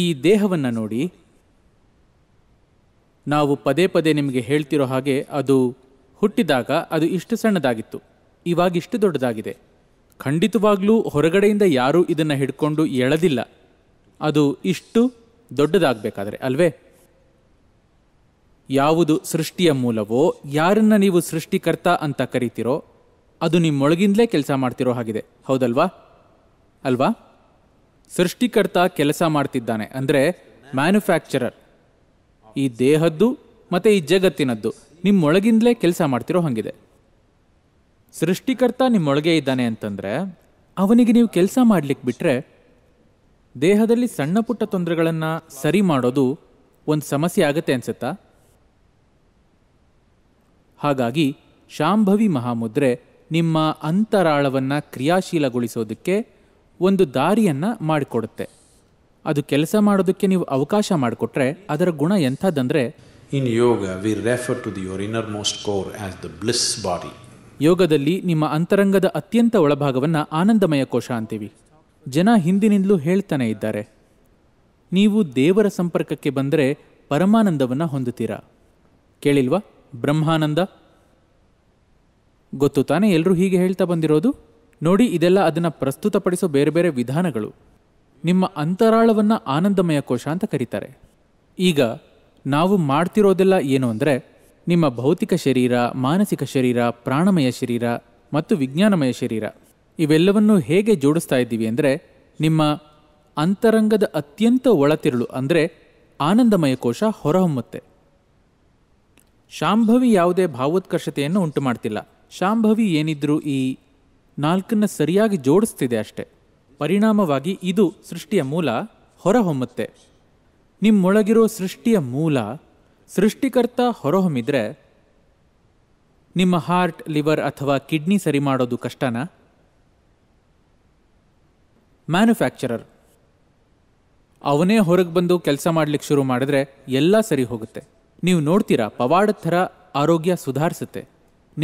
ಈ ದೇಹವನ್ನು ನೋಡಿ ನಾವು ಪದೇ ಪದೇ ನಿಮಗೆ ಹೇಳ್ತಿರೋ ಹಾಗೆ ಅದು ಹುಟ್ಟಿದಾಗ ಅದು ಇಷ್ಟು ಸಣ್ಣದಾಗಿತ್ತು ಇವಾಗ ಇಷ್ಟು ದೊಡ್ಡದಾಗಿದೆ ಖಂಡಿತವಾಗ್ಲೂ ಹೊರಗಡೆಯಿಂದ ಯಾರೂ ಇದನ್ನು ಹಿಡ್ಕೊಂಡು ಎಳೆದಿಲ್ಲ ಅದು ಇಷ್ಟು ದೊಡ್ಡದಾಗಬೇಕಾದ್ರೆ ಅಲ್ವೇ ಯಾವುದು ಸೃಷ್ಟಿಯ ಮೂಲವೋ ಯಾರನ್ನ ನೀವು ಸೃಷ್ಟಿಕರ್ತ ಅಂತ ಕರಿತಿರೋ ಅದು ನಿಮ್ಮೊಳಗಿಂದಲೇ ಕೆಲಸ ಮಾಡ್ತಿರೋ ಹಾಗಿದೆ ಹೌದಲ್ವಾ ಅಲ್ವಾ ಸೃಷ್ಟಿಕರ್ತ ಕೆಲಸ ಮಾಡ್ತಿದ್ದಾನೆ ಅಂದರೆ ಮ್ಯಾನುಫ್ಯಾಕ್ಚರರ್ ಈ ದೇಹದ್ದು ಮತ್ತು ಈ ಜಗತ್ತಿನದ್ದು ನಿಮ್ಮೊಳಗಿಂದಲೇ ಕೆಲಸ ಮಾಡ್ತಿರೋ ಹಾಗಿದೆ ಸೃಷ್ಟಿಕರ್ತ ನಿಮ್ಮೊಳಗೆ ಇದ್ದಾನೆ ಅಂತಂದರೆ ಅವನಿಗೆ ನೀವು ಕೆಲಸ ಮಾಡಲಿಕ್ಕೆ ಬಿಟ್ಟರೆ ದೇಹದಲ್ಲಿ ಸಣ್ಣ ಪುಟ್ಟ ತೊಂದರೆಗಳನ್ನು ಸರಿ ಮಾಡೋದು ಒಂದು ಸಮಸ್ಯೆ ಆಗುತ್ತೆ ಅನ್ಸತ್ತಾ ಹಾಗಾಗಿ ಶಾಂಭವಿ ಮಹಾಮುದ್ರೆ ನಿಮ್ಮ ಅಂತರಾಳವನ್ನು ಕ್ರಿಯಾಶೀಲಗೊಳಿಸೋದಕ್ಕೆ ಒಂದು ದಾರಿಯನ್ನು ಮಾಡಿಕೊಡುತ್ತೆ ಅದು ಕೆಲಸ ಮಾಡೋದಕ್ಕೆ ನೀವು ಅವಕಾಶ ಮಾಡಿಕೊಟ್ರೆ ಅದರ ಗುಣ ಎಂಥದ್ದಂದರೆ in yoga we refer to the your innermost core as the bliss body ಯೋಗದಲ್ಲಿ ನಿಮ್ಮ ಅಂತರಂಗದ ಅತ್ಯಂತ ಒಳಭಾಗವನ್ನು ಆನಂದಮಯ ಕೋಶ ಅಂತೀವಿ ಜನ ಹಿಂದಿನಿಂದಲೂ ಹೇಳ್ತಾನೆ ಇದ್ದಾರೆ ನೀವು ದೇವರ ಸಂಪರ್ಕಕ್ಕೆ ಬಂದರೆ ಪರಮಾನಂದವನ್ನು ಹೊಂದುತ್ತೀರಾ ಕೇಳಿಲ್ವಾ ಬ್ರಹ್ಮಾನಂದ ಗೊತ್ತು ತಾನೇ ಎಲ್ಲರೂ ಹೀಗೆ ಹೇಳ್ತಾ ಬಂದಿರೋದು ನೋಡಿ ಇದೆಲ್ಲ ಅದನ್ನು ಪ್ರಸ್ತುತಪಡಿಸೋ ಬೇರೆ ಬೇರೆ ವಿಧಾನಗಳು ನಿಮ್ಮ ಅಂತರಾಳವನ್ನು ಆನಂದಮಯ ಕೋಶ ಅಂತ ಕರೀತಾರೆ ಈಗ ನಾವು ಮಾಡ್ತಿರೋದೆಲ್ಲ ಏನು ಅಂದರೆ ನಿಮ್ಮ ಭೌತಿಕ ಶರೀರ ಮಾನಸಿಕ ಶರೀರ ಪ್ರಾಣಮಯ ಶರೀರ ಮತ್ತು ವಿಜ್ಞಾನಮಯ ಶರೀರ ಇವೆಲ್ಲವನ್ನು ಹೇಗೆ ಜೋಡಿಸ್ತಾ ಇದ್ದೀವಿ ಅಂದರೆ ನಿಮ್ಮ ಅಂತರಂಗದ ಅತ್ಯಂತ ಒಳತಿರುಳು ಅಂದರೆ ಆನಂದಮಯ ಕೋಶ ಹೊರಹೊಮ್ಮುತ್ತೆ ಶಾಂಭವಿ ಯಾವುದೇ ಭಾವೋತ್ಕರ್ಷತೆಯನ್ನು ಉಂಟು ಮಾಡ್ತಿಲ್ಲ ಶಾಂಭವಿ ಏನಿದ್ರೂ ಈ ನಾಲ್ಕನ್ನ ಸರಿಯಾಗಿ ಜೋಡಿಸ್ತಿದೆ ಅಷ್ಟೆ ಪರಿಣಾಮವಾಗಿ ಇದು ಸೃಷ್ಟಿಯ ಮೂಲ ಹೊರಹೊಮ್ಮುತ್ತೆ ನಿಮ್ಮೊಳಗಿರೋ ಸೃಷ್ಟಿಯ ಮೂಲ ಸೃಷ್ಟಿಕರ್ತ ಹೊರಹೊಮ್ಮಿದ್ರೆ ನಿಮ್ಮ ಹಾರ್ಟ್ ಲಿವರ್ ಅಥವಾ ಕಿಡ್ನಿ ಸರಿ ಮಾಡೋದು ಕಷ್ಟನಾ ಮ್ಯಾನುಫ್ಯಾಕ್ಚರರ್ ಅವನೇ ಹೊರಗೆ ಬಂದು ಕೆಲಸ ಮಾಡಲಿಕ್ಕೆ ಶುರು ಮಾಡಿದ್ರೆ ಎಲ್ಲ ಸರಿ ಹೋಗುತ್ತೆ ನೀವು ನೋಡ್ತೀರಾ ಪವಾಡದ ಥರ ಆರೋಗ್ಯ ಸುಧಾರಿಸುತ್ತೆ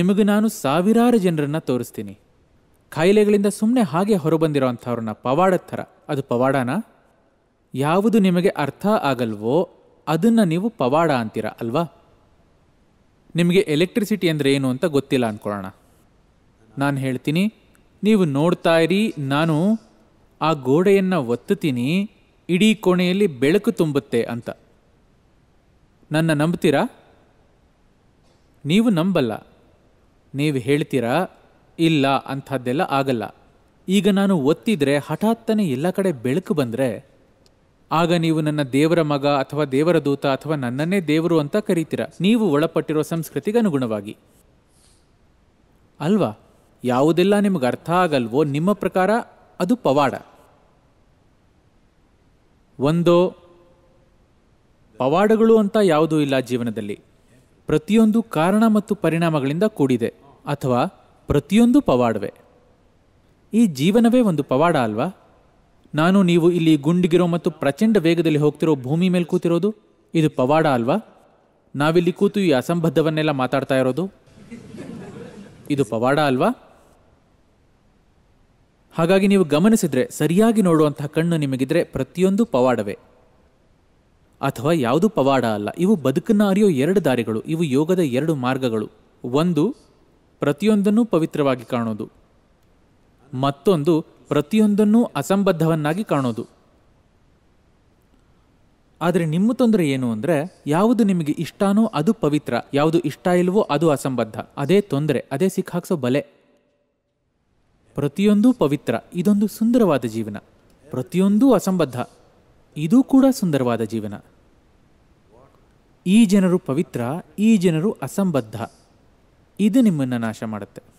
ನಿಮಗೆ ನಾನು ಸಾವಿರಾರು ಜನರನ್ನು ತೋರಿಸ್ತೀನಿ ಕಾಯಿಲೆಗಳಿಂದ ಸುಮ್ಮನೆ ಹಾಗೆ ಹೊರಬಂದಿರೋ ಅಂಥವ್ರನ್ನ ಪವಾಡದ ಥರ ಅದು ಪವಾಡಾನ ಯಾವುದು ನಿಮಗೆ ಅರ್ಥ ಆಗಲ್ವೋ ಅದನ್ನು ನೀವು ಪವಾಡ ಅಂತೀರ ಅಲ್ವಾ ನಿಮಗೆ ಎಲೆಕ್ಟ್ರಿಸಿಟಿ ಅಂದರೆ ಏನು ಅಂತ ಗೊತ್ತಿಲ್ಲ ಅಂದ್ಕೊಳ್ಳೋಣ ನಾನು ಹೇಳ್ತೀನಿ ನೀವು ನೋಡ್ತಾ ಇರಿ ನಾನು ಆ ಗೋಡೆಯನ್ನು ಒತ್ತುತ್ತೀನಿ ಇಡೀ ಕೋಣೆಯಲ್ಲಿ ಬೆಳಕು ತುಂಬುತ್ತೆ ಅಂತ ನನ್ನ ನಂಬ್ತೀರಾ ನೀವು ನಂಬಲ್ಲ ನೀವು ಹೇಳ್ತೀರಾ ಇಲ್ಲ ಅಂಥದ್ದೆಲ್ಲ ಆಗಲ್ಲ ಈಗ ನಾನು ಒತ್ತಿದ್ರೆ ಹಠಾತ್ತನೆ ಎಲ್ಲ ಕಡೆ ಬೆಳಕು ಬಂದರೆ ಆಗ ನೀವು ನನ್ನ ದೇವರ ಮಗ ಅಥವಾ ದೇವರ ದೂತ ಅಥವಾ ನನ್ನನ್ನೇ ದೇವರು ಅಂತ ಕರೀತೀರ ನೀವು ಒಳಪಟ್ಟಿರೋ ಸಂಸ್ಕೃತಿಗೆ ಅನುಗುಣವಾಗಿ ಅಲ್ವಾ ಯಾವುದೆಲ್ಲ ನಿಮಗೆ ಅರ್ಥ ಆಗಲ್ವೋ ನಿಮ್ಮ ಪ್ರಕಾರ ಅದು ಪವಾಡ ಒಂದೋ ಪವಾಡಗಳು ಅಂತ ಯಾವುದೂ ಇಲ್ಲ ಜೀವನದಲ್ಲಿ ಪ್ರತಿಯೊಂದು ಕಾರಣ ಮತ್ತು ಪರಿಣಾಮಗಳಿಂದ ಕೂಡಿದೆ ಅಥವಾ ಪ್ರತಿಯೊಂದು ಪವಾಡವೇ ಈ ಜೀವನವೇ ಒಂದು ಪವಾಡ ಅಲ್ವಾ ನಾನು ನೀವು ಇಲ್ಲಿ ಗುಂಡಿಗಿರೋ ಮತ್ತು ಪ್ರಚಂಡ ವೇಗದಲ್ಲಿ ಹೋಗ್ತಿರೋ ಭೂಮಿ ಮೇಲೆ ಕೂತಿರೋದು ಇದು ಪವಾಡ ಅಲ್ವಾ ನಾವಿಲ್ಲಿ ಕೂತು ಈ ಅಸಂಬದ್ಧವನ್ನೆಲ್ಲ ಮಾತಾಡ್ತಾ ಇರೋದು ಇದು ಪವಾಡ ಅಲ್ವಾ ಹಾಗಾಗಿ ನೀವು ಗಮನಿಸಿದ್ರೆ ಸರಿಯಾಗಿ ನೋಡುವಂತಹ ಕಣ್ಣು ನಿಮಗಿದ್ರೆ ಪ್ರತಿಯೊಂದು ಪವಾಡವೇ ಅಥವಾ ಯಾವುದು ಪವಾಡ ಅಲ್ಲ ಇವು ಬದುಕನ್ನು ಅರಿಯೋ ಎರಡು ದಾರಿಗಳು ಇವು ಯೋಗದ ಎರಡು ಮಾರ್ಗಗಳು ಒಂದು ಪ್ರತಿಯೊಂದನ್ನೂ ಪವಿತ್ರವಾಗಿ ಕಾಣೋದು ಮತ್ತೊಂದು ಪ್ರತಿಯೊಂದನ್ನೂ ಅಸಂಬದ್ಧವನ್ನಾಗಿ ಕಾಣೋದು ಆದರೆ ನಿಮ್ಮ ತೊಂದರೆ ಏನು ಅಂದರೆ ಯಾವುದು ನಿಮಗೆ ಇಷ್ಟಾನೋ ಅದು ಪವಿತ್ರ ಯಾವುದು ಇಷ್ಟ ಇಲ್ವೋ ಅದು ಅಸಂಬದ್ಧ ಅದೇ ತೊಂದರೆ ಅದೇ ಸಿಕ್ಕಾಕ್ಸೋ ಬಲೆ ಪ್ರತಿಯೊಂದೂ ಪವಿತ್ರ ಇದೊಂದು ಸುಂದರವಾದ ಜೀವನ ಪ್ರತಿಯೊಂದೂ ಅಸಂಬದ್ಧ ಇದೂ ಕೂಡ ಸುಂದರವಾದ ಜೀವನ ಈ ಜನರು ಪವಿತ್ರ ಈ ಜನರು ಅಸಂಬದ್ಧ ಇದು ನಿಮ್ಮನ್ನು ನಾಶ ಮಾಡುತ್ತೆ